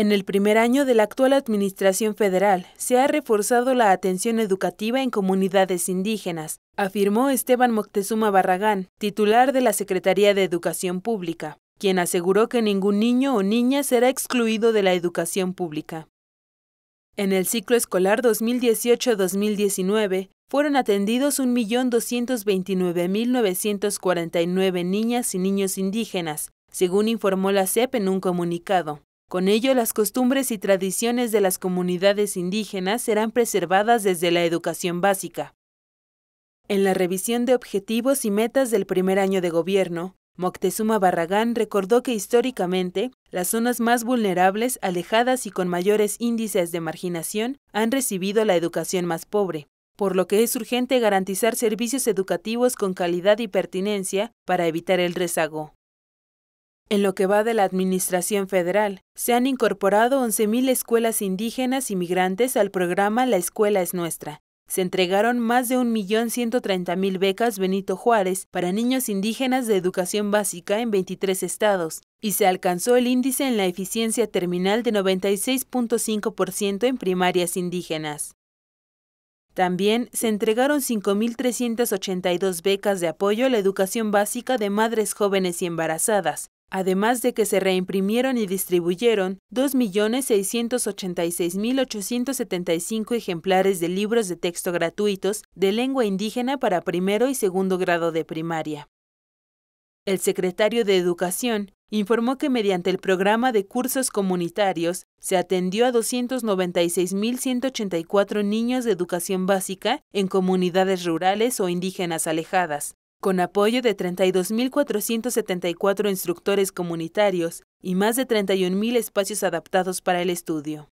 En el primer año de la actual Administración Federal, se ha reforzado la atención educativa en comunidades indígenas, afirmó Esteban Moctezuma Barragán, titular de la Secretaría de Educación Pública, quien aseguró que ningún niño o niña será excluido de la educación pública. En el ciclo escolar 2018-2019, fueron atendidos 1.229.949 niñas y niños indígenas, según informó la CEP en un comunicado. Con ello, las costumbres y tradiciones de las comunidades indígenas serán preservadas desde la educación básica. En la revisión de objetivos y metas del primer año de gobierno, Moctezuma Barragán recordó que históricamente las zonas más vulnerables, alejadas y con mayores índices de marginación han recibido la educación más pobre, por lo que es urgente garantizar servicios educativos con calidad y pertinencia para evitar el rezago. En lo que va de la Administración Federal, se han incorporado 11.000 escuelas indígenas y migrantes al programa La Escuela es Nuestra. Se entregaron más de 1.130.000 becas Benito Juárez para niños indígenas de educación básica en 23 estados, y se alcanzó el índice en la eficiencia terminal de 96.5% en primarias indígenas. También se entregaron 5.382 becas de apoyo a la educación básica de madres jóvenes y embarazadas, además de que se reimprimieron y distribuyeron 2.686.875 ejemplares de libros de texto gratuitos de lengua indígena para primero y segundo grado de primaria. El secretario de Educación informó que mediante el programa de cursos comunitarios se atendió a 296.184 niños de educación básica en comunidades rurales o indígenas alejadas, con apoyo de 32.474 instructores comunitarios y más de 31.000 espacios adaptados para el estudio.